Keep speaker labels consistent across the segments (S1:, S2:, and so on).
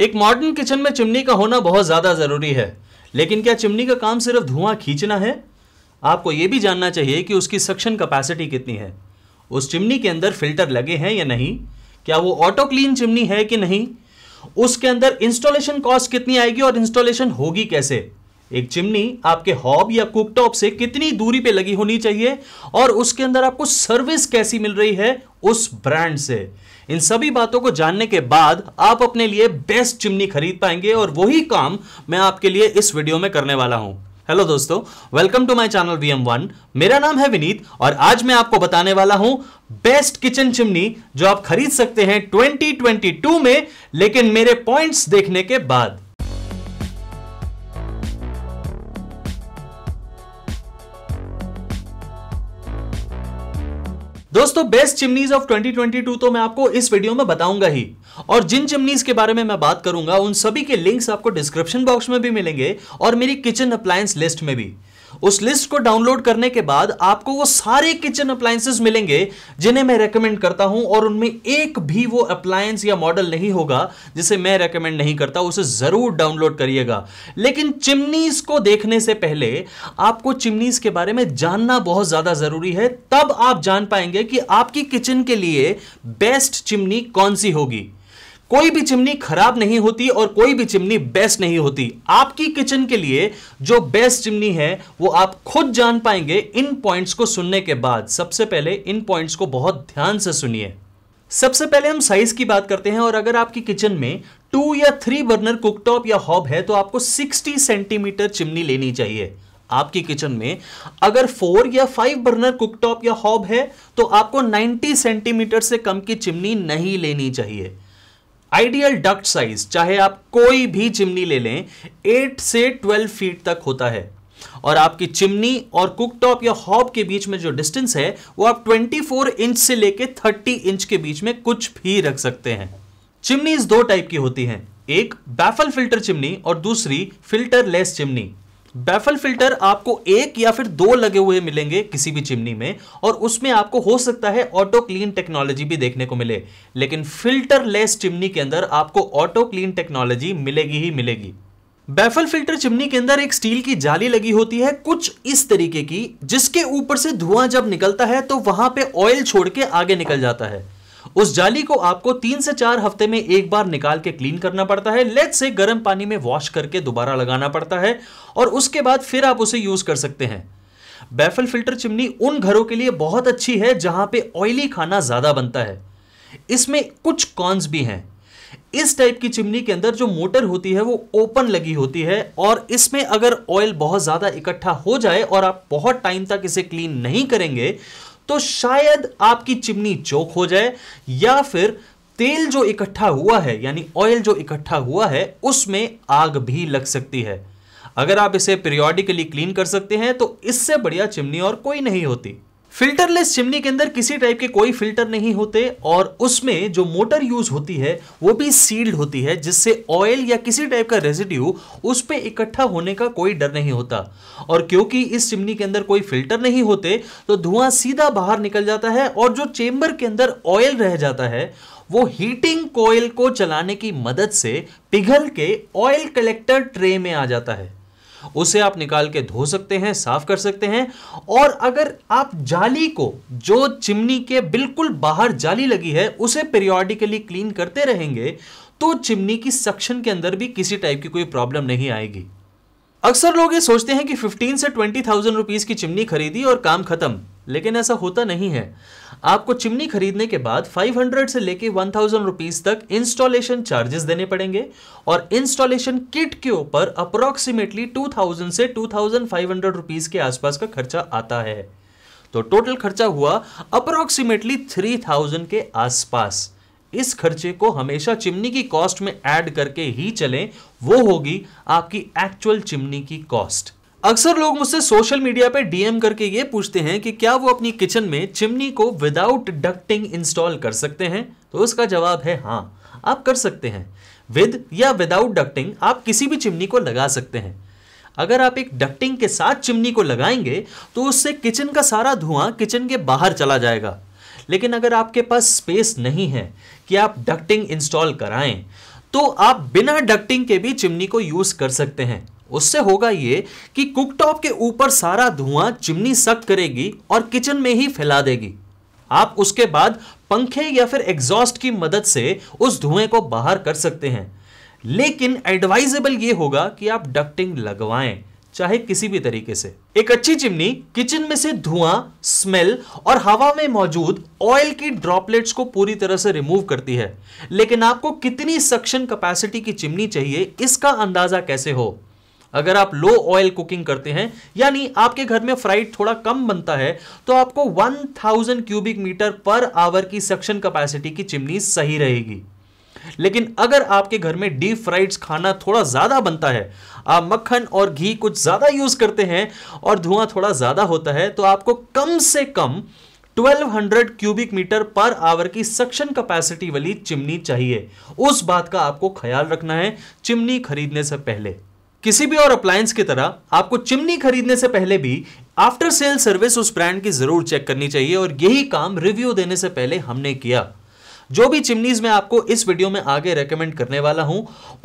S1: एक modern kitchen में chimney का होना बहुत ज़्यादा ज़रूरी है लेकिन क्या चिमनी का काम सिर्फ धुआं खींचना है आपको यह भी जानना चाहिए कि उसकी सक्शन कैपेसिटी कितनी है उस चिमनी के अंदर फिल्टर लगे हैं या नहीं क्या वो ऑटो क्लीन चिमनी है कि नहीं उसके अंदर इंस्टॉलेशन कॉस्ट कितनी आएगी और इंस्टॉलेशन होगी कैसे एक चिमनी आपके हॉब या कुकटॉप से कितनी दूरी पे लगी होनी चाहिए और उसके अंदर आपको सर्विस कैसी मिल रही है उस ब्रांड से इन सभी बातों को जानने के बाद आप अपने लिए बेस्ट चिमनी खरीद पाएंगे और वही काम मैं आपके लिए इस वीडियो में करने वाला हूं हेलो दोस्तों welcome to my channel V M one मेरा नाम है विनीत और आज मैं आपको बताने वाला हूं बेस्ट किचन चिमनी जो आप खरीद सकते हैं 2022 में लेकिन मेरे पॉइंट्स देखने के बाद दोस्तों बेस्ट चिमनीज ऑफ 2022 तो मैं आपको इस वीडियो में बताऊंगा ही और जिन चिमनीज के बारे में मैं बात करूंगा उन सभी के लिंक्स आपको डिस्क्रिप्शन बॉक्स में भी मिलेंगे और मेरी किचन अप्लायंस लिस्ट में भी उस लिस्ट को डाउनलोड करने के बाद आपको वो सारे किचन अप्लायंसेस मिलेंगे जिन्हें मैं रेकमेंड करता हूं और उनमें एक भी वो अप्लायंस या मॉडल नहीं होगा जिसे मैं रेकमेंड नहीं करता उसे जरूर डाउनलोड करिएगा लेकिन चिमनीज को देखने से पहले आपको चिमनीज के बारे में जानना बहुत ज्यादा जरूरी है तब आप जान पाएंगे कि आपकी किचन के लिए बेस्ट चिमनी कौन सी होगी कोई भी चिमनी खराब नहीं होती और कोई भी चिमनी बेस्ट नहीं होती आपकी किचन के लिए जो बेस्ट चिमनी है वो आप खुद जान पाएंगे इन पॉइंट्स को सुनने के बाद सबसे पहले इन पॉइंट्स को बहुत ध्यान से सुनिए सबसे पहले हम साइज की बात करते हैं और अगर आपकी किचन में टू या थ्री बर्नर कुकटॉप या हॉब है तो आपको 60 सेंटीमीटर चिमनी लेनी चाहिए आपकी किचन में अगर फोर या फाइव बर्नर कुकटॉप या हॉब है तो आपको 90 सेंटीमीटर से कम की चिमनी नहीं लेनी चाहिए आइडियल डक्ट साइज चाहे आप कोई भी चिमनी ले लें 8 से 12 फीट तक होता है और आपकी चिमनी और कुकटॉप या हॉब के बीच में जो डिस्टेंस है वो आप 24 इंच से लेके 30 इंच के बीच में कुछ भी रख सकते हैं चिमनीज दो टाइप की होती हैं एक बैफल फिल्टर चिमनी और दूसरी filterless chimney baffle filter आपको एक या फिर दो लगे हुए मिलेंगे किसी भी चिमनी में और उसमें आपको हो सकता है ऑटो क्लीन टेक्नोलॉजी भी देखने को मिले लेकिन फिल्टर लेस चिमनी के अंदर आपको ऑटो क्लीन टेक्नोलॉजी मिलेगी ही मिलेगी बैफल फिल्टर चिमनी के अंदर एक स्टील की जाली लगी होती है कुछ इस तरीके की जिसके ऊपर से धुआं जब निकलता है तो वहां पे ऑयल छोड़ के आगे निकल जाता है उस जाली को आपको तीन से चार हफ्ते में एक बार निकाल के क्लीन करना पड़ता है लेट से गर्म पानी में वॉश करके दोबारा लगाना पड़ता है और उसके बाद फिर आप उसे यूज कर सकते हैं बैफल फिल्टर चिमनी उन घरों के लिए बहुत अच्छी है जहां पे ऑयली खाना ज्यादा बनता है इसमें कुछ कॉन्स भी हैं इस टाइप की चिमनी के अंदर जो मोटर होती है वो ओपन लगी होती है और इसमें अगर ऑयल बहुत ज़्यादा इकट्ठा हो जाए और आप बहुत टाइम तक इसे क्लीन नहीं करेंगे तो शायद आपकी चिमनी चौक हो जाए या फिर तेल जो इकट्ठा हुआ है यानी ऑयल जो इकट्ठा हुआ है उसमें आग भी लग सकती है अगर आप इसे पीरियोडिकली क्लीन कर सकते हैं तो इससे बढ़िया चिमनी और कोई नहीं होती फिल्टरलेस चिमनी के अंदर किसी टाइप के कोई फिल्टर नहीं होते और उसमें जो मोटर यूज होती है वो भी सील्ड होती है जिससे ऑयल या किसी टाइप का रेजिड्यू उस पर इकट्ठा होने का कोई डर नहीं होता और क्योंकि इस चिमनी के अंदर कोई फिल्टर नहीं होते तो धुआं सीधा बाहर निकल जाता है और जो चेंबर के अंदर ऑयल रह जाता है वो हीटिंग कोयल को चलाने की मदद से पिघल के ऑयल कलेक्टर ट्रे में आ जाता है उसे आप निकाल के धो सकते हैं साफ कर सकते हैं और अगर आप जाली को जो चिमनी के बिल्कुल बाहर जाली लगी है उसे पीरियोडिकली क्लीन करते रहेंगे तो चिमनी की सक्शन के अंदर भी किसी टाइप की कोई प्रॉब्लम नहीं आएगी अक्सर लोग ये सोचते हैं कि 15 से 20,000 रुपीस की चिमनी खरीदी और काम खत्म लेकिन ऐसा होता नहीं है आपको चिमनी खरीदने के बाद 500 से लेके 1000 थाउजेंड रुपीज तक इंस्टॉलेशन चार्जेस देने पड़ेंगे और इंस्टॉलेशन किट के ऊपर अप्रोक्सीमेटली 2000 से 2500 थाउजेंड रुपीज के आसपास का खर्चा आता है तो टोटल खर्चा हुआ अप्रोक्सीमेटली 3000 के आसपास इस खर्चे को हमेशा चिमनी की कॉस्ट में ऐड करके ही चलें वो होगी आपकी एक्चुअल चिमनी की कॉस्ट अक्सर लोग मुझसे सोशल मीडिया पे डीएम करके ये पूछते हैं कि क्या वो अपनी किचन में चिमनी को विदाउट डक्टिंग इंस्टॉल कर सकते हैं तो उसका जवाब है हाँ आप कर सकते हैं विद या विदाउट डक्टिंग आप किसी भी चिमनी को लगा सकते हैं अगर आप एक डक्टिंग के साथ चिमनी को लगाएंगे तो उससे किचन का सारा धुआं किचन के बाहर चला जाएगा लेकिन अगर आपके पास स्पेस नहीं है कि आप डक्टिंग इंस्टॉल कराएं तो आप बिना डक्टिंग के भी चिमनी को यूज़ कर सकते हैं उससे होगा ये कि कुकटॉप के ऊपर सारा धुआं चिमनी सक करेगी और किचन में ही फैला देगी आप उसके बाद पंखे या फिर एग्जॉस्ट की मदद से उस धुएं को बाहर कर सकते हैं लेकिन एडवाइजेबल ये होगा कि आप डक्टिंग लगवाएं चाहे किसी भी तरीके से एक अच्छी चिमनी किचन में से धुआं स्मेल और हवा में मौजूद ऑयल की ड्रॉपलेट्स को पूरी तरह से रिमूव करती है लेकिन आपको कितनी सक्शन कैपेसिटी की चिमनी चाहिए इसका अंदाजा कैसे हो अगर आप लो ऑयल कुकिंग करते हैं यानी आपके घर में फ्राइड थोड़ा कम बनता है तो आपको 1000 क्यूबिक मीटर पर आवर की सक्शन कैपेसिटी की चिमनी सही रहेगी लेकिन अगर आपके घर में डीप फ्राइड खाना थोड़ा ज़्यादा बनता है आप मक्खन और घी कुछ ज़्यादा यूज़ करते हैं और धुआं थोड़ा ज़्यादा होता है तो आपको कम से कम 1200 क्यूबिक मीटर पर आवर की सक्शन कैपेसिटी वाली चिमनी चाहिए उस बात का आपको ख्याल रखना है चिमनी खरीदने से पहले किसी भी और अप्लायंस की तरह आपको चिमनी खरीदने से पहले भी आफ्टर सेल सर्विस उस ब्रांड की जरूर चेक करनी चाहिए और यही काम रिव्यू देने से पहले हमने किया जो भी चिमनीज मैं आपको इस वीडियो में आगे रेकमेंड करने वाला हूं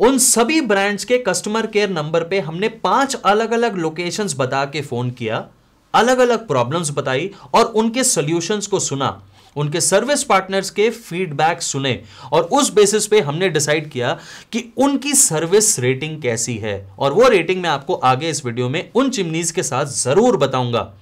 S1: उन सभी ब्रांड्स के कस्टमर केयर नंबर पे हमने पांच अलग अलग लोकेशंस बता के फोन किया अलग अलग प्रॉब्लम्स बताई और उनके सॉल्यूशंस को सुना उनके सर्विस पार्टनर्स के फीडबैक सुने और उस बेसिस पे हमने डिसाइड किया कि उनकी सर्विस रेटिंग कैसी है और वो रेटिंग मैं आपको आगे इस वीडियो में उन चिमनीज के साथ जरूर बताऊंगा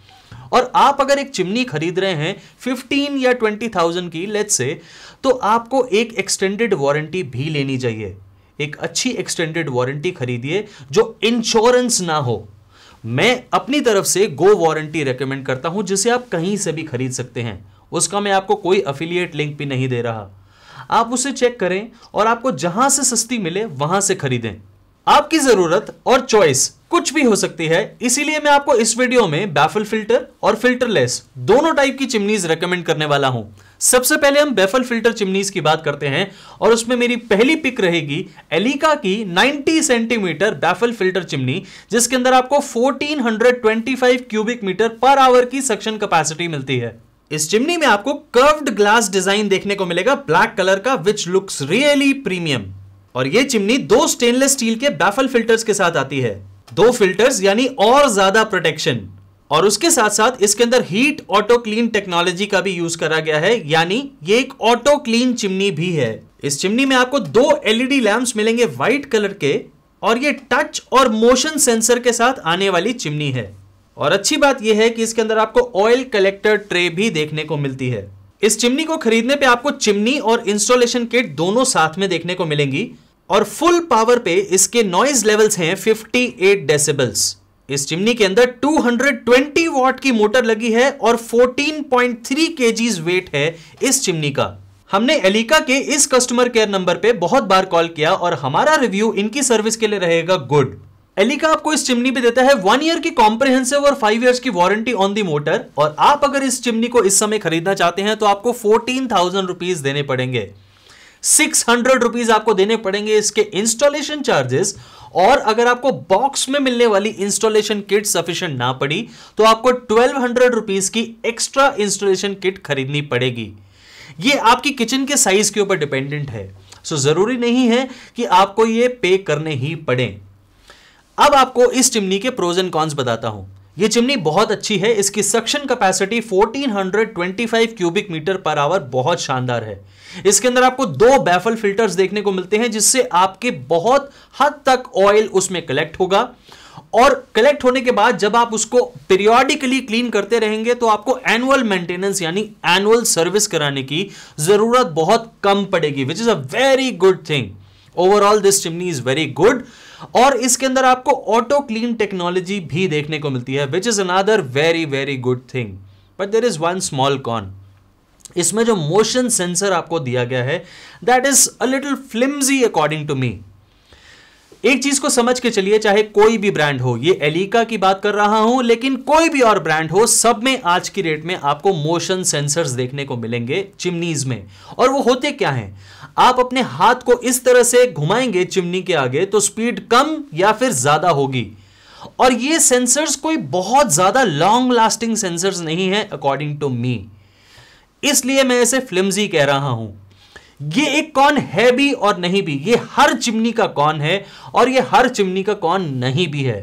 S1: और आप अगर एक चिमनी खरीद रहे हैं 15 या 20,000 की लेट्स से तो आपको एक एक्सटेंडेड वारंटी भी लेनी चाहिए एक अच्छी एक्सटेंडेड वारंटी खरीदिए जो इंश्योरेंस ना हो मैं अपनी तरफ से गो वारंटी रेकमेंड करता हूं जिसे आप कहीं से भी खरीद सकते हैं उसका मैं आपको कोई अफिलिएट लिंक भी नहीं दे रहा आप उसे चेक करें और आपको जहां से सस्ती मिले वहां से खरीदें आपकी जरूरत और चॉइस कुछ भी हो सकती है इसीलिए मैं आपको इस वीडियो में बैफल फिल्टर और फिल्टरलेस दोनों टाइप की चिमनीज रेकमेंड करने वाला हूं सबसे पहले हम बेफल फिल्टर चिमनीज की बात करते हैं और उसमें मेरी पहली पिक रहेगी एलिका की 90 सेंटीमीटर बेफल फिल्टर चिमनी जिसके अंदर आपको 1425 क्यूबिक मीटर पर आवर की सक्शन कैपेसिटी मिलती है इस चिमनी में आपको कर्व्ड ग्लास डिजाइन देखने को मिलेगा ब्लैक कलर का विच लुक्स रियली प्रीमियम और ये चिमनी दो स्टेनलेस स्टील के बैफल फिल्टर्स के साथ आती है दो फिल्टर्स यानी और ज्यादा प्रोटेक्शन और उसके साथ साथ इसके अंदर हीट ऑटो क्लीन टेक्नोलॉजी का भी यूज करा गया है यानी ये एक ऑटो क्लीन चिमनी भी है इस चिमनी में आपको दो एलईडी लैंप्स मिलेंगे व्हाइट कलर के और ये टच और मोशन सेंसर के साथ आने वाली चिमनी है और अच्छी बात यह है कि इसके अंदर आपको ऑयल कलेक्टर ट्रे भी देखने को मिलती है इस चिमनी को खरीदने पे आपको चिमनी और इंस्टॉलेशन किट दोनों साथ में देखने को मिलेंगी और फुल पावर पे इसके नॉइज लेवल्स हैं 58 एट डेसिबल्स इस चिमनी के अंदर 220 वॉट की मोटर लगी है और 14.3 पॉइंट वेट है इस चिमनी का हमने एलिका के इस कस्टमर केयर नंबर पे बहुत बार कॉल किया और हमारा रिव्यू इनकी सर्विस के लिए रहेगा गुड एलिका आपको इस चिमनी पे देता है वन ईयर की कॉम्प्रिहेंसिव और फाइव ईयर्स की वारंटी ऑन दी मोटर और आप अगर इस चिमनी को इस समय खरीदना चाहते हैं तो आपको फोर्टीन थाउजेंड रुपीज देने पड़ेंगे सिक्स हंड्रेड रुपीज आपको देने पड़ेंगे इसके इंस्टॉलेशन चार्जेस और अगर आपको बॉक्स में मिलने वाली इंस्टॉलेशन किट सफिशियंट ना पड़ी तो आपको ट्वेल्व हंड्रेड रुपीज की एक्स्ट्रा इंस्टॉलेशन किट खरीदनी पड़ेगी ये आपकी किचन के साइज के ऊपर डिपेंडेंट है सो जरूरी नहीं है कि आपको ये पे करने ही पड़े अब आपको इस चिमनी के प्रोज एंड कॉन्स बताता हूं ये चिमनी बहुत अच्छी है इसकी suction capacity 1425 cubic metre per hour बहुत शानदार है इसके अंदर आपको दो बैफल फिल्टर्स देखने को मिलते हैं जिससे आपके बहुत हद तक ऑयल उसमें कलेक्ट होगा और कलेक्ट होने के बाद जब आप उसको पीरियोडिकली क्लीन करते रहेंगे तो आपको एनुअल मेंटेनेंस यानी एनुअल सर्विस कराने की जरूरत बहुत कम पड़ेगी which is a very good thing overall this chimney is very good और इसके अंदर आपको ऑटो क्लीन टेक्नोलॉजी भी देखने को मिलती है which is another very very good thing but there is one small con इसमें जो मोशन सेंसर आपको दिया गया है that is a little flimsy according to me एक चीज को समझ के चलिए चाहे कोई भी ब्रांड हो ये एलिका की बात कर रहा हूं लेकिन कोई भी और ब्रांड हो सब में आज की रेट में आपको मोशन सेंसर्स देखने को मिलेंगे चिमनीज में और वो होते क्या हैं आप अपने हाथ को इस तरह से घुमाएंगे चिमनी के आगे तो स्पीड कम या फिर ज्यादा होगी और ये सेंसर्स कोई बहुत ज्यादा लॉन्ग लास्टिंग सेंसर्स नहीं है अकॉर्डिंग टू मी इसलिए मैं इसे फिल्मी कह रहा हूं ये एक कौन है भी और नहीं भी ये हर चिमनी का कौन है और ये हर चिमनी का कौन नहीं भी है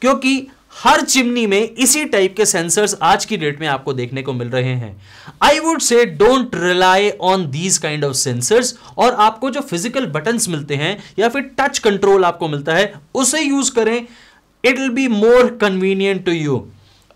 S1: क्योंकि हर चिमनी में इसी टाइप के सेंसर्स आज की डेट में आपको देखने को मिल रहे हैं I would say don't rely on these kind of sensors और आपको जो फिजिकल बटन्स मिलते हैं या फिर टच कंट्रोल आपको मिलता है उसे यूज करें it will be more convenient to you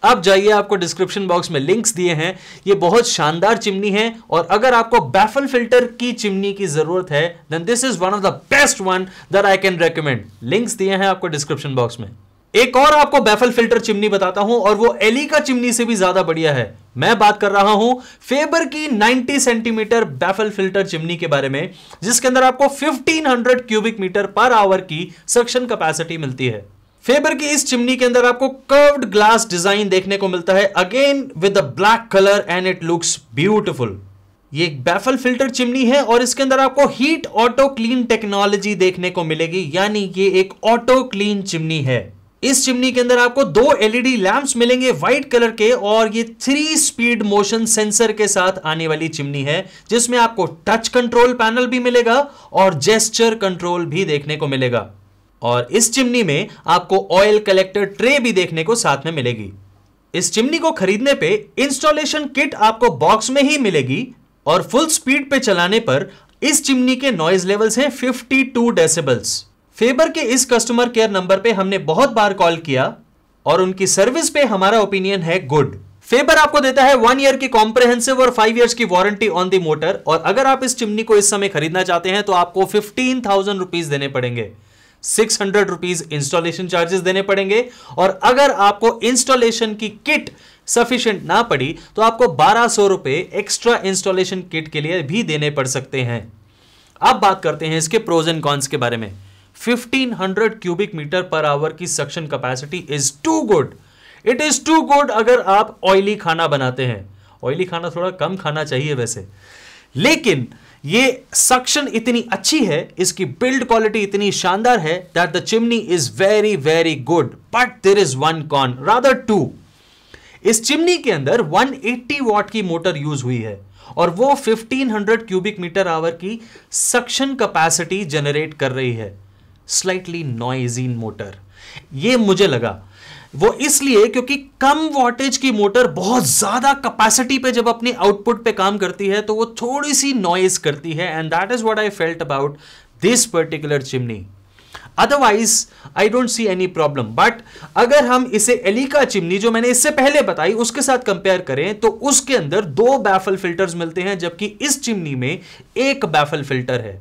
S1: आप जाइए आपको डिस्क्रिप्शन बॉक्स में लिंक्स दिए हैं ये बहुत शानदार चिमनी है और अगर आपको बैफल फिल्टर की चिमनी की जरूरत है then this is one of the best one that I can recommend links दिए हैं आपको डिस्क्रिप्शन बॉक्स में एक और आपको बैफल फिल्टर चिमनी बताता हूं और वो एली का चिमनी से भी ज्यादा बढ़िया है मैं बात कर रहा हूं फेबर की 90 सेंटीमीटर बैफल फिल्टर चिमनी के बारे में जिसके अंदर आपको 1500 क्यूबिक मीटर पर आवर की सक्शन कैपेसिटी मिलती है फेबर की इस चिमनी के अंदर आपको कर्व्ड ग्लास डिजाइन देखने को मिलता है again with a black colour and it looks beautiful ये एक बैफल फिल्टर चिमनी है और इसके अंदर आपको हीट ऑटो क्लीन टेक्नोलॉजी देखने को मिलेगी यानी ये एक ऑटो क्लीन चिमनी है इस चिमनी के अंदर आपको दो एलईडी लैंप्स e मिलेंगे व्हाइट कलर के और ये थ्री स्पीड मोशन सेंसर के साथ आने वाली चिमनी है जिसमें आपको टच कंट्रोल पैनल भी मिलेगा और जेस्चर कंट्रोल भी देखने को मिलेगा और इस चिमनी में आपको ऑयल कलेक्टर ट्रे भी देखने को साथ में मिलेगी इस चिमनी को खरीदने पे इंस्टॉलेशन किट आपको बॉक्स में ही मिलेगी और फुल स्पीड पे चलाने पर इस चिमनी के नॉइज लेवल्स हैं 52 डेसिबल्स फेबर के इस कस्टमर केयर नंबर पे हमने बहुत बार कॉल किया और उनकी सर्विस पे हमारा ओपिनियन है गुड फेबर आपको देता है वन ईयर की कॉम्प्रेहेंसिव और फाइव ईयर्स की वारंटी ऑन दी मोटर और अगर आप इस चिमनी को इस समय खरीदना चाहते हैं तो आपको फिफ्टीन थाउजेंड रुपीज देने पड़ेंगे six hundred rupees installation charges देने पड़ेंगे और अगर आपको इंस्टॉलेशन की किट सफिशियंट ना पड़ी तो आपको बारह सौ रुपए एक्स्ट्रा इंस्टॉलेशन किट के लिए भी देने पड़ सकते हैं अब बात करते हैं इसके प्रोज एंड कॉन्स के बारे में 1500 क्यूबिक मीटर पर आवर की suction capacity is too good it is too good अगर आप ऑयली खाना बनाते हैं ऑयली खाना थोड़ा कम खाना चाहिए वैसे लेकिन ये सक्शन इतनी अच्छी है इसकी बिल्ड क्वालिटी इतनी शानदार है that the chimney is very very good but there is one con rather two इस चिमनी के अंदर 180 वॉट की मोटर यूज हुई है और वो 1500 क्यूबिक मीटर आवर की सक्शन कैपेसिटी जनरेट कर रही है स्लाइटली नॉइजी मोटर ये मुझे लगा वो इसलिए क्योंकि कम वॉटेज की मोटर बहुत ज़्यादा कैपेसिटी पे जब अपनी आउटपुट पे काम करती है तो वो थोड़ी सी नॉइज करती है and that is what I felt about this particular chimney otherwise I don't see any problem but अगर हम इसे एलिका चिमनी जो मैंने इससे पहले बताई उसके साथ कंपेयर करें तो उसके अंदर दो बैफल फिल्टर्स मिलते हैं जबकि इस चिमनी में एक बैफल फिल्टर है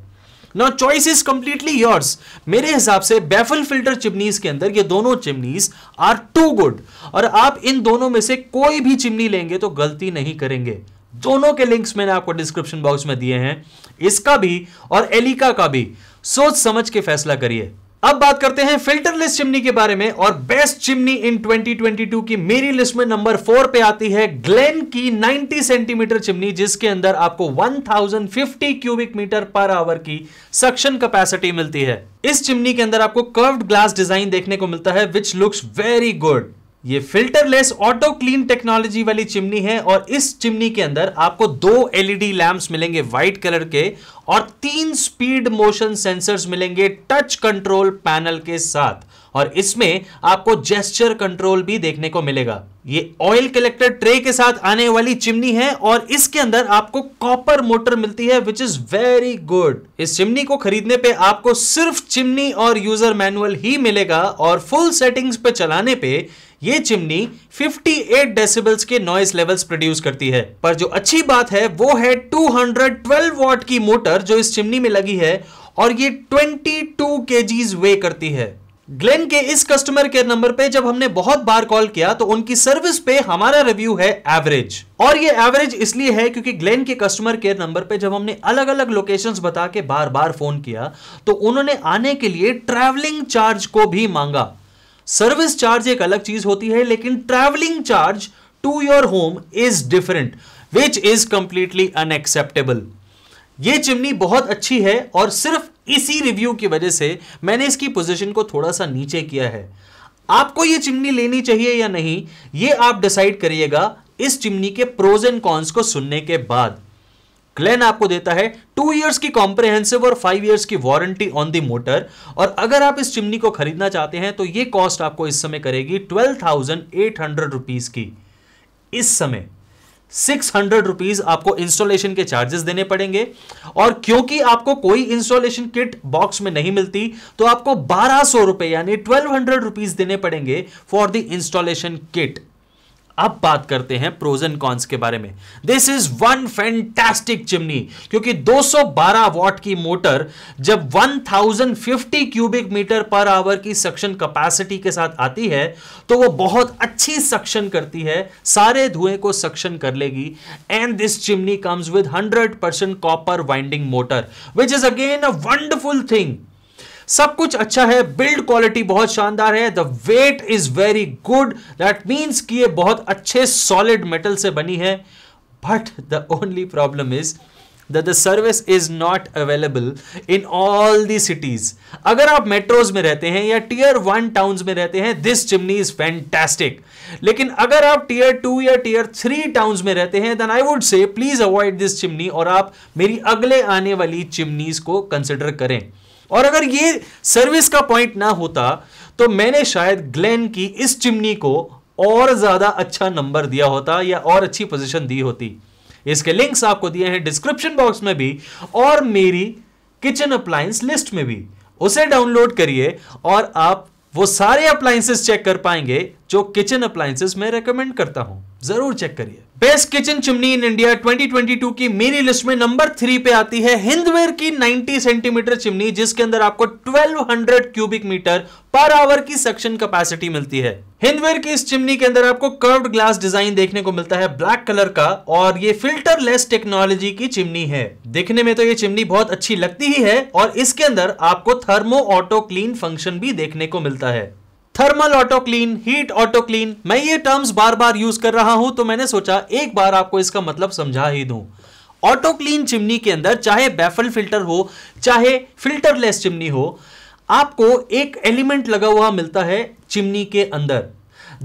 S1: now choice is completely yours मेरे हिसाब से बेफल फिल्टर चिमनीज के अंदर ये दोनों चिमनीज आर टू गुड और आप इन दोनों में से कोई भी चिमनी लेंगे तो गलती नहीं करेंगे दोनों के लिंक्स मैंने आपको डिस्क्रिप्शन बॉक्स में दिए हैं इसका भी और एलिका का भी सोच समझ के फैसला करिए अब बात करते हैं फिल्टरलेस चिमनी के बारे में और बेस्ट चिमनी इन 2022 की मेरी लिस्ट में नंबर फोर पे आती है ग्लेन की 90 सेंटीमीटर चिमनी जिसके अंदर आपको 1050 क्यूबिक मीटर पर आवर की सक्शन कैपेसिटी मिलती है इस चिमनी के अंदर आपको कर्व्ड ग्लास डिजाइन देखने को मिलता है विच लुक्स वेरी गुड ये फिल्टरलेस ऑटो क्लीन टेक्नोलॉजी वाली चिमनी है और इस चिमनी के अंदर आपको दो एलईडी लैंप्स e मिलेंगे व्हाइट कलर के और तीन स्पीड मोशन सेंसर्स मिलेंगे टच कंट्रोल पैनल के साथ और इसमें आपको जेस्चर कंट्रोल भी देखने को मिलेगा ये ऑयल कलेक्टर ट्रे के साथ आने वाली चिमनी है और इसके अंदर आपको कॉपर मोटर मिलती है विच इज वेरी गुड इस चिमनी को खरीदने पे आपको सिर्फ चिमनी और यूजर मैनुअल ही मिलेगा और फुल सेटिंग्स पे चलाने पे ये चिमनी 58 डेसिबल्स के नॉइस लेवल्स प्रोड्यूस करती है पर जो अच्छी बात है वो है 212 वॉट की मोटर जो इस चिमनी में लगी है और ये 22 केजीज वे करती है ग्लेन के इस कस्टमर केयर नंबर पे जब हमने बहुत बार कॉल किया तो उनकी सर्विस पे हमारा रिव्यू है एवरेज और ये एवरेज इसलिए है क्योंकि ग्लेन के कस्टमर केयर नंबर पे जब हमने अलग अलग लोकेशंस बता के बार बार फोन किया तो उन्होंने आने के लिए ट्रैवलिंग चार्ज को भी मांगा सर्विस चार्ज एक अलग चीज होती है लेकिन travelling charge to your home is different which is completely unacceptable ये चिमनी बहुत अच्छी है और सिर्फ इसी रिव्यू की वजह से मैंने इसकी पोजीशन को थोड़ा सा नीचे किया है आपको ये चिमनी लेनी चाहिए या नहीं ये आप डिसाइड करिएगा इस चिमनी के प्रोज एंड कॉन्स को सुनने के बाद ग्लेन आपको देता है टू इयर्स की कॉम्प्रेहेंसिव और फाइव इयर्स की वारंटी ऑन द मोटर और अगर आप इस चिमनी को खरीदना चाहते हैं तो ये कॉस्ट आपको इस समय करेगी twelve thousand eight hundred rupees की इस समय सिक्स हंड्रेड रुपीज आपको इंस्टॉलेशन के चार्जेस देने पड़ेंगे और क्योंकि आपको कोई इंस्टॉलेशन किट बॉक्स में नहीं मिलती तो आपको बारह सौ रुपए यानी ट्वेल्व हंड्रेड रुपीज देने पड़ेंगे फॉर द इंस्टॉलेशन किट अब बात करते हैं प्रोजन कॉन्स के बारे में this is one fantastic chimney क्योंकि 212 वॉट की मोटर जब 1050 क्यूबिक मीटर पर आवर की सक्शन कैपेसिटी के साथ आती है तो वो बहुत अच्छी सक्शन करती है सारे धुएं को सक्शन कर लेगी and this chimney comes with 100% copper winding motor which is again a wonderful thing सब कुछ अच्छा है बिल्ड क्वालिटी बहुत शानदार है the weight is very good that means कि ये बहुत अच्छे सॉलिड मेटल से बनी है but the only problem is the service is not available in all the cities अगर आप मेट्रोज में रहते हैं या टीयर वन टाउन्स में रहते हैं दिस चिमनी इज फैंटेस्टिक लेकिन अगर आप टीयर टू या टीयर थ्री टाउन्स में रहते हैं then I would say please avoid this chimney और आप मेरी अगले आने वाली चिमनीज को कंसिडर करें और अगर ये सर्विस का पॉइंट ना होता तो मैंने शायद ग्लेन की इस चिमनी को और ज्यादा अच्छा नंबर दिया होता या और अच्छी पोजीशन दी होती इसके लिंक्स आपको दिए हैं डिस्क्रिप्शन बॉक्स में भी और मेरी किचन अप्लायंस लिस्ट में भी उसे डाउनलोड करिए और आप वो सारे अप्लायंसेस चेक कर पाएंगे जो किचन अप्लायंसेस में रेकमेंड करता हूं जरूर चेक करिए best kitchen chimney in India 2022 की मेरी लिस्ट में नंबर थ्री पे आती है हिंदवेयर की 90 सेंटीमीटर चिमनी जिसके अंदर आपको 1200 क्यूबिक मीटर पर आवर की सक्शन कैपेसिटी मिलती है हिंदवेयर की इस चिमनी के अंदर आपको कर्व्ड ग्लास डिजाइन देखने को मिलता है ब्लैक कलर का और ये फिल्टर लेस टेक्नोलॉजी की चिमनी है देखने में तो ये चिमनी बहुत अच्छी लगती ही है और इसके अंदर आपको थर्मो ऑटो क्लीन फंक्शन भी देखने को मिलता है thermal auto clean heat auto clean मैं ये टर्म्स बार बार यूज कर रहा हूं तो मैंने सोचा एक बार आपको इसका मतलब समझा ही दूं ऑटो क्लीन चिमनी के अंदर चाहे बैफल फिल्टर हो चाहे फिल्टरलेस चिमनी हो आपको एक एलिमेंट लगा हुआ मिलता है चिमनी के अंदर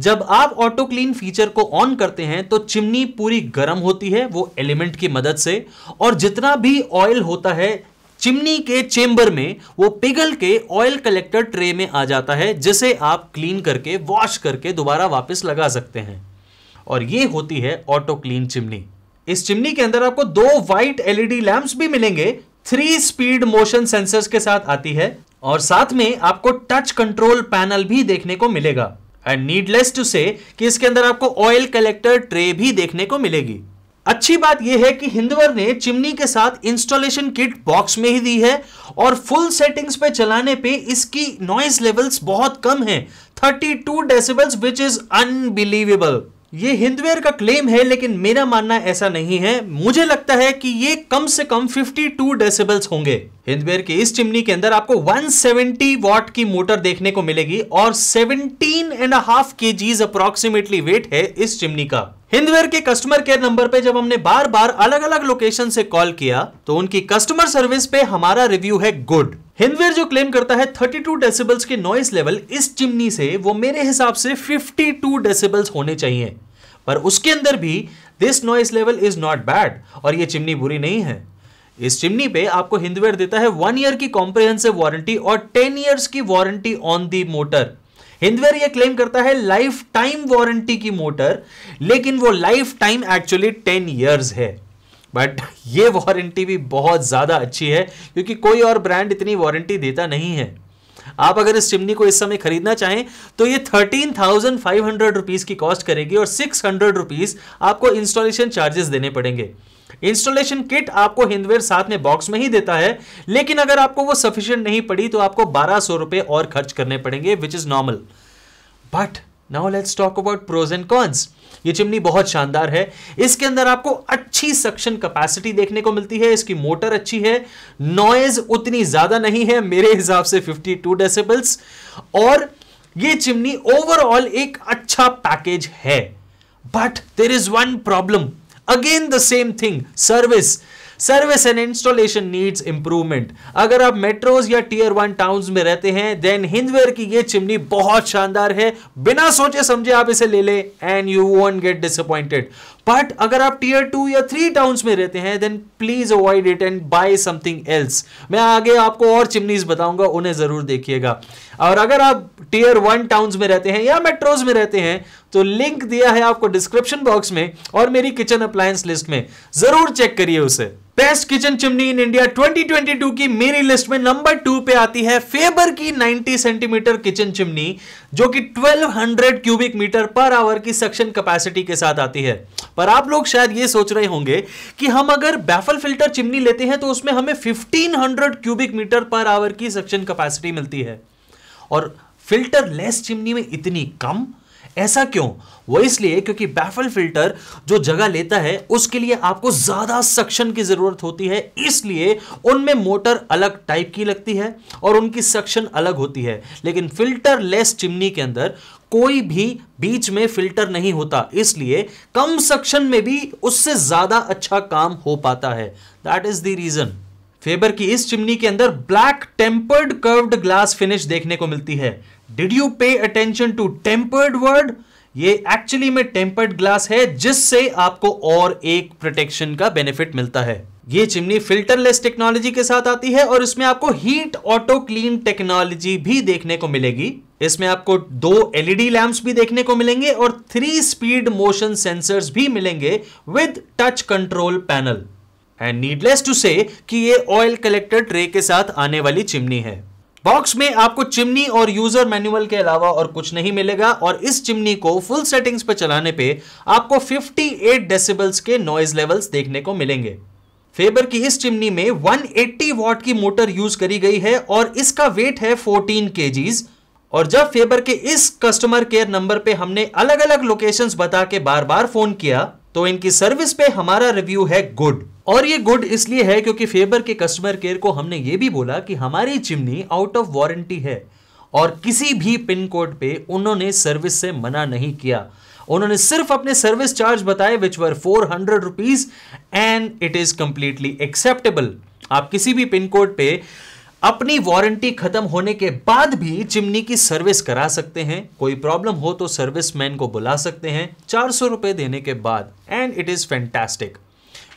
S1: जब आप ऑटो क्लीन फीचर को ऑन करते हैं तो चिमनी पूरी गर्म होती है वो एलिमेंट की मदद से और जितना भी ऑयल होता है चिमनी के चेंबर में वो पिघल के ऑयल कलेक्टर ट्रे में आ जाता है जिसे आप क्लीन करके वॉश करके दोबारा वापस लगा सकते हैं और ये होती है ऑटो क्लीन चिमनी इस चिमनी के अंदर आपको दो व्हाइट एलईडी लैंप्स भी मिलेंगे थ्री स्पीड मोशन सेंसर्स के साथ आती है और साथ में आपको टच कंट्रोल पैनल भी देखने को मिलेगा एंड नीडलेस टू से कि इसके अंदर आपको ऑयल कलेक्टर ट्रे भी देखने को मिलेगी अच्छी बात यह है कि हिंदवर ने चिमनी के साथ इंस्टॉलेशन किट बॉक्स में ही दी है और फुल सेटिंग्स पे चलाने पे इसकी नॉइज लेवल्स बहुत कम है 32 डेसिबल्स विच इज अनबिलीवेबल ये हिंदवेयर का क्लेम है लेकिन मेरा मानना ऐसा नहीं है मुझे लगता है कि ये कम से कम 52 डेसिबल्स होंगे हिंदबेर की इस चिमनी के अंदर आपको 170 वॉट की मोटर देखने को मिलेगी और 17 एंड हाफ के जीज अप्रोक्सीमेटली वेट है इस चिमनी का हिंदवेयर के कस्टमर केयर नंबर पे जब हमने बार बार अलग अलग लोकेशन से कॉल किया तो उनकी कस्टमर सर्विस पे हमारा रिव्यू है गुड हिंदवेयर जो क्लेम करता है 32 टू डेसिबल्स के नॉइस लेवल इस चिमनी से वो मेरे हिसाब से 52 टू डेसिबल्स होने चाहिए पर उसके अंदर भी this noise level is not bad और ये चिमनी बुरी नहीं है इस चिमनी पे आपको हिंदवेयर देता है वन ईयर की कॉम्प्रिहेंसिव वारंटी और टेन ईयर्स की warranty on the motor Hindware ये क्लेम करता है लाइफ टाइम वारंटी की मोटर लेकिन वो lifetime actually ten years है बट ये वारंटी भी बहुत ज़्यादा अच्छी है क्योंकि कोई और ब्रांड इतनी वारंटी देता नहीं है आप अगर इस चिमनी को इस समय खरीदना चाहें तो ये thirteen thousand five hundred rupees की कॉस्ट करेगी और सिक्स हंड्रेड रुपीज़ आपको इंस्टॉलेशन चार्जेस देने पड़ेंगे इंस्टॉलेशन किट आपको हिंदवेयर साथ में बॉक्स में ही देता है लेकिन अगर आपको वो सफिशियंट नहीं पड़ी तो आपको बारह सौ रुपए और खर्च करने पड़ेंगे which is normal but now let's talk about pros and cons ये चिमनी बहुत शानदार है इसके अंदर आपको अच्छी सक्शन कैपेसिटी देखने को मिलती है इसकी मोटर अच्छी है नॉइज उतनी ज्यादा नहीं है मेरे हिसाब से 52 डेसिबल्स और ये चिमनी ओवरऑल एक अच्छा पैकेज है but there is one problem again the same thing service service and installation needs improvement अगर आप मेट्रोज या टीयर वन टाउन में रहते हैं देन हिंदवेयर की ये चिमनी बहुत शानदार है बिना सोचे समझे आप इसे ले ले and you won't get disappointed but अगर आप टीयर टू या थ्री टाउन में रहते हैं then please avoid it and buy something else मैं आगे आपको और चिमनीज बताऊंगा उन्हें जरूर देखिएगा और अगर आप टीयर वन टाउन में रहते हैं या मेट्रोज में रहते हैं तो लिंक दिया है आपको डिस्क्रिप्शन बॉक्स में और मेरी किचन अप्लायंस लिस्ट में जरूर चेक करिए उसे best kitchen chimney in India 2022 की मेरी लिस्ट में नंबर टू पे आती है फेबर की 90 सेंटीमीटर किचन चिमनी जो कि 1200 क्यूबिक मीटर पर आवर की सक्शन कैपेसिटी के साथ आती है पर आप लोग शायद ये सोच रहे होंगे कि हम अगर बैफल फिल्टर चिमनी लेते हैं तो उसमें हमें 1500 क्यूबिक मीटर पर आवर की सक्शन कैपेसिटी मिलती है और फिल्टर लेस चिमनी में इतनी कम ऐसा क्यों वो इसलिए क्योंकि बैफल फिल्टर जो जगह लेता है उसके लिए आपको ज़्यादा सक्शन की ज़रूरत होती है इसलिए उनमें मोटर अलग टाइप की लगती है और उनकी सक्शन अलग होती है लेकिन फिल्टर लेस चिमनी के अंदर कोई भी बीच में फिल्टर नहीं होता इसलिए कम सक्शन में भी उससे ज़्यादा अच्छा काम हो पाता है that is the reason Faber की इस चिमनी के अंदर black tempered curved glass finish देखने को मिलती है did you pay attention to tempered word ये एक्चुअली में टेम्पर्ड ग्लास है जिससे आपको और एक प्रोटेक्शन का बेनिफिट मिलता है ये चिमनी फिल्टरलेस टेक्नोलॉजी के साथ आती है और इसमें आपको हीट ऑटो क्लीन टेक्नोलॉजी भी देखने को मिलेगी इसमें आपको दो एलईडी लैंप्स भी देखने को मिलेंगे और थ्री स्पीड मोशन सेंसर्स भी मिलेंगे with touch control panel and needless to say कि ये ऑयल कलेक्टर ट्रे के साथ आने वाली चिमनी है बॉक्स में आपको चिमनी और यूजर मैनुअल के अलावा और कुछ नहीं मिलेगा और इस चिमनी को फुल सेटिंग्स पर चलाने पे आपको 58 डेसिबल्स के नॉइज लेवल्स देखने को मिलेंगे फेबर की इस चिमनी में 180 वॉट की मोटर यूज करी गई है और इसका वेट है 14 के और जब फेबर के इस कस्टमर केयर नंबर पे हमने अलग अलग लोकेशंस बता के बार बार फोन किया तो इनकी सर्विस पे हमारा रिव्यू है गुड और ये गुड इसलिए है क्योंकि फेबर के कस्टमर केयर को हमने ये भी बोला कि हमारी चिमनी आउट ऑफ वारंटी है और किसी भी पिन कोड पे उन्होंने सर्विस से मना नहीं किया उन्होंने सिर्फ अपने सर्विस चार्ज बताए which were four hundred rupees and it is completely acceptable आप किसी भी पिन कोड पे अपनी वारंटी खत्म होने के बाद भी चिमनी की सर्विस करा सकते हैं कोई प्रॉब्लम हो तो सर्विस मैन को बुला सकते हैं चार सौ रुपए देने के बाद and it is fantastic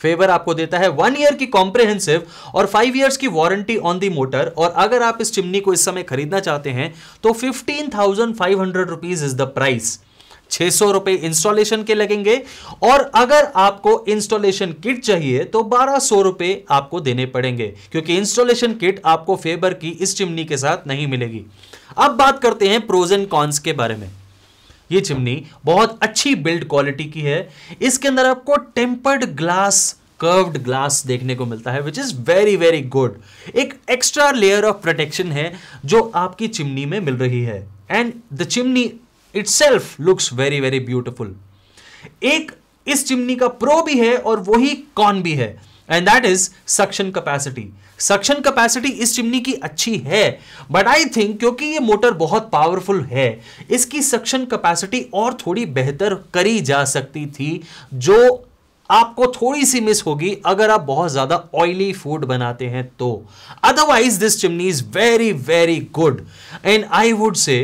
S1: Faber आपको देता है वन ईयर की कॉम्प्रेहेंसिव और फाइव ईयर्स की वारंटी ऑन दी मोटर और अगर आप इस चिमनी को इस समय खरीदना चाहते हैं तो fifteen thousand five hundred rupees is the price छह सौ रुपए इंस्टॉलेशन के लगेंगे और अगर आपको इंस्टॉलेशन किट चाहिए तो बारह सौ रुपए आपको देने पड़ेंगे क्योंकि इंस्टॉलेशन किट आपको फेबर की इस चिमनी के साथ नहीं मिलेगी अब बात करते हैं प्रोज एंड कॉन्स के बारे में ये चिमनी बहुत अच्छी बिल्ड क्वालिटी की है इसके अंदर आपको टेम्पर्ड ग्लास कर्व्ड ग्लास देखने को मिलता है which is very very good एक एक्स्ट्रा लेयर ऑफ प्रोटेक्शन है जो आपकी चिमनी में मिल रही है and the chimney itself looks very very beautiful एक इस चिमनी का प्रो भी है और वही कॉन भी है and that is suction capacity suction capacity इस चिमनी की अच्छी है बट आई थिंक क्योंकि ये मोटर बहुत पावरफुल है इसकी सक्शन कैपेसिटी और थोड़ी बेहतर करी जा सकती थी जो आपको थोड़ी सी मिस होगी अगर आप बहुत ज़्यादा ऑयली फूड बनाते हैं तो otherwise this chimney is very very good and I would say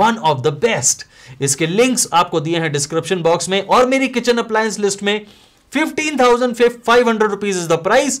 S1: one of the best इसके लिंक्स आपको दिए हैं डिस्क्रिप्शन बॉक्स में और मेरी किचन अप्लायंस लिस्ट में fifteen thousand five hundred rupees is the price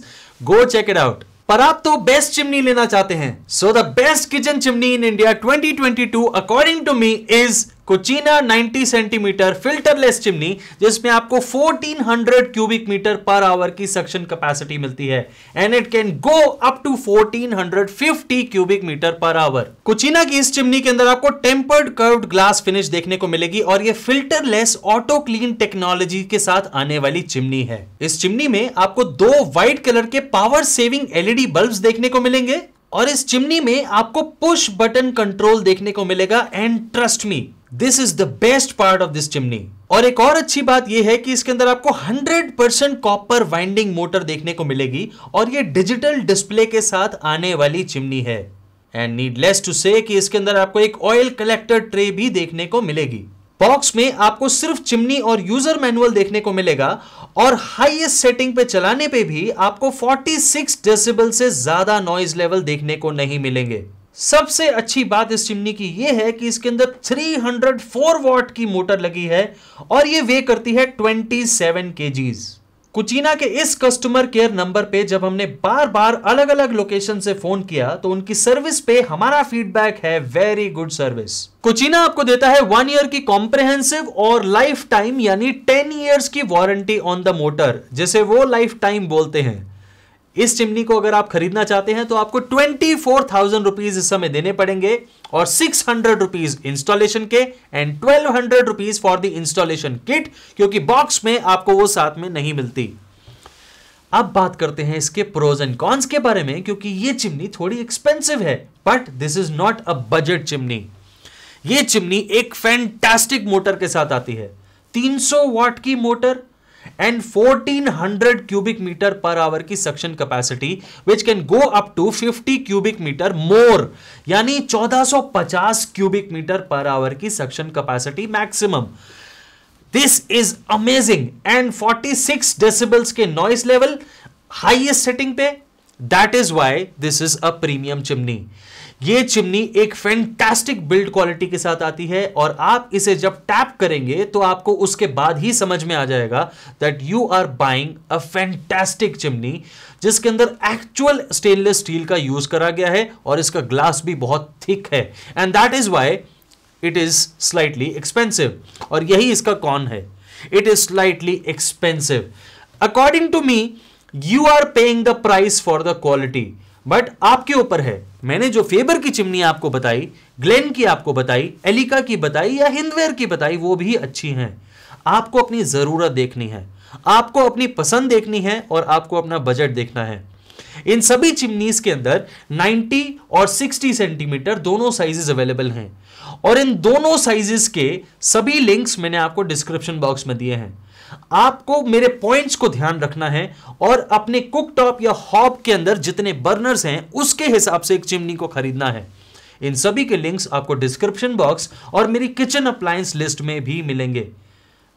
S1: go check it out पर आप तो बेस्ट चिमनी लेना चाहते हैं so the best kitchen chimney in India 2022 according to me is Kutchina 90 centimetre filterless chimney जिसमें आपको 1400 cubic metre per hour की suction capacity मिलती है and it can go up to 1450 cubic metre per hour Kutchina की इस चिमनी के अंदर आपको टेम्पर्ड कर्व्ड ग्लास फिनिश देखने को मिलेगी और ये फिल्टरलेस ऑटो क्लीन टेक्नोलॉजी के साथ आने वाली चिमनी है इस चिमनी में आपको दो व्हाइट कलर के पावर सेविंग एलईडी बल्ब देखने को मिलेंगे और इस चिमनी में आपको पुश बटन कंट्रोल देखने को मिलेगा and trust me this is the best part of this chimney और एक और अच्छी बात यह है कि इसके अंदर आपको 100% परसेंट कॉपर वाइंडिंग मोटर देखने को मिलेगी और यह डिजिटल डिस्प्ले के साथ आने वाली चिमनी है एंड नीडलेस टू से कि इसके अंदर आपको एक ऑयल कलेक्टर ट्रे भी देखने को मिलेगी बॉक्स में आपको सिर्फ चिमनी और यूजर मैनुअल देखने को मिलेगा और हाईएस्ट सेटिंग पे चलाने पे भी आपको 46 डेसिबल से ज्यादा नॉइज लेवल देखने को नहीं मिलेंगे सबसे अच्छी बात इस चिमनी की यह है कि इसके अंदर 304 वॉट की मोटर लगी है और यह वे करती है 27 सेवन कुचीना के इस कस्टमर केयर नंबर पे जब हमने बार बार अलग अलग लोकेशन से फोन किया तो उनकी सर्विस पे हमारा फीडबैक है वेरी गुड सर्विस कुचीना आपको देता है वन ईयर की कॉम्प्रहेंसिव और लाइफ टाइम यानी टेन ईयर्स की वारंटी ऑन द मोटर जिसे वो लाइफ टाइम बोलते हैं इस चिमनी को अगर आप खरीदना चाहते हैं तो आपको ट्वेंटी फोर थाउजेंड रुपीज इस समय देने पड़ेंगे और सिक्स हंड्रेड रुपीज इंस्टॉलेशन के and twelve hundred rupees for the installation kit क्योंकि बॉक्स में आपको वो साथ में नहीं मिलती अब बात करते हैं इसके प्रोज एंड कॉन्स के बारे में क्योंकि ये चिमनी थोड़ी एक्सपेंसिव है but this is not a budget chimney ये चिमनी एक फैंटास्टिक मोटर के साथ आती है 300 वाट की motor and 1400 cubic metre per hour की suction capacity which can go up to 50 cubic metre more यानी 1450 क्यूबिक मीटर पर आवर की suction capacity maximum this is amazing and 46 decibels के noise level highest setting पे that is why this is a premium chimney ये chimney एक fantastic build quality के साथ आती है और आप इसे जब टैप करेंगे तो आपको उसके बाद ही समझ में आ जाएगा that you are buying a fantastic chimney जिसके अंदर एक्चुअल स्टेनलेस स्टील का यूज करा गया है और इसका ग्लास भी बहुत थिक है and that is why it is slightly expensive और यही इसका कॉन है it is slightly expensive according to me you are paying the price for the quality but आपके ऊपर है मैंने जो फेबर की चिमनी आपको बताई ग्लेन की आपको बताई एलिका की बताई या हिंदवेयर की बताई वो भी अच्छी हैं आपको अपनी ज़रूरत देखनी है आपको अपनी पसंद देखनी है और आपको अपना बजट देखना है इन सभी चिमनीज के अंदर 90 और 60 सेंटीमीटर दोनों साइजेस अवेलेबल हैं और इन दोनों साइजेस के सभी लिंक्स मैंने आपको डिस्क्रिप्शन बॉक्स में दिए हैं आपको मेरे पॉइंट्स को ध्यान रखना है और अपने कुक टॉप या हॉब के अंदर जितने बर्नर्स हैं उसके हिसाब से एक चिमनी को खरीदना है इन सभी के लिंक्स आपको डिस्क्रिप्शन बॉक्स और मेरी किचन अप्लायंस लिस्ट में भी मिलेंगे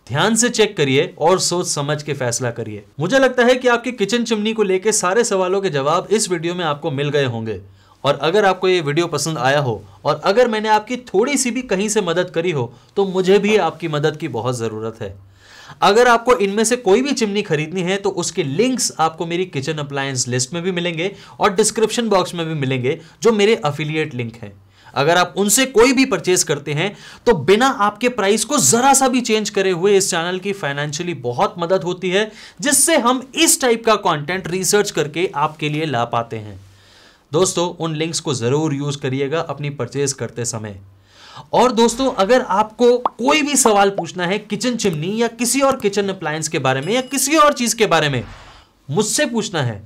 S1: ध्यान से चेक करिए और सोच समझ के फैसला करिए मुझे लगता है कि आपकी किचन चिमनी को लेकर सारे सवालों के जवाब इस वीडियो में आपको मिल गए होंगे और अगर आपको ये वीडियो पसंद आया हो और अगर मैंने आपकी थोड़ी सी भी कहीं से मदद करी हो तो मुझे भी आपकी मदद की बहुत ज़रूरत है अगर आपको इनमें से कोई भी चिमनी खरीदनी है तो उसके लिंक्स आपको मेरी किचन अप्लायंस लिस्ट में भी मिलेंगे और डिस्क्रिप्शन बॉक्स में भी मिलेंगे जो मेरे अफिलिएट लिंक है अगर आप उनसे कोई भी परचेज करते हैं तो बिना आपके प्राइस को जरा सा भी चेंज करे हुए इस चैनल की फाइनेंशियली बहुत मदद होती है जिससे हम इस टाइप का कंटेंट रिसर्च करके आपके लिए ला पाते हैं दोस्तों उन लिंक्स को ज़रूर यूज़ करिएगा अपनी परचेज करते समय और दोस्तों अगर आपको कोई भी सवाल पूछना है किचन चिमनी या किसी और किचन अप्लायंस के बारे में या किसी और चीज़ के बारे में मुझसे पूछना है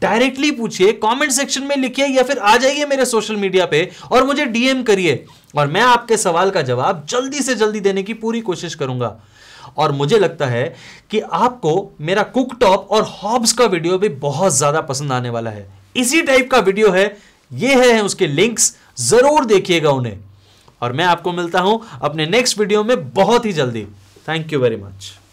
S1: डायरेक्टली पूछिए कमेंट सेक्शन में लिखिए या फिर आ जाइए मेरे सोशल मीडिया पे और मुझे डीएम करिए और मैं आपके सवाल का जवाब जल्दी से जल्दी देने की पूरी कोशिश करूंगा और मुझे लगता है कि आपको मेरा कुक टॉप और हॉब्स का वीडियो भी बहुत ज़्यादा पसंद आने वाला है इसी टाइप का वीडियो है ये है उसके लिंक्स ज़रूर देखिएगा उन्हें और मैं आपको मिलता हूं अपने नेक्स्ट वीडियो में बहुत ही जल्दी थैंक यू वेरी मच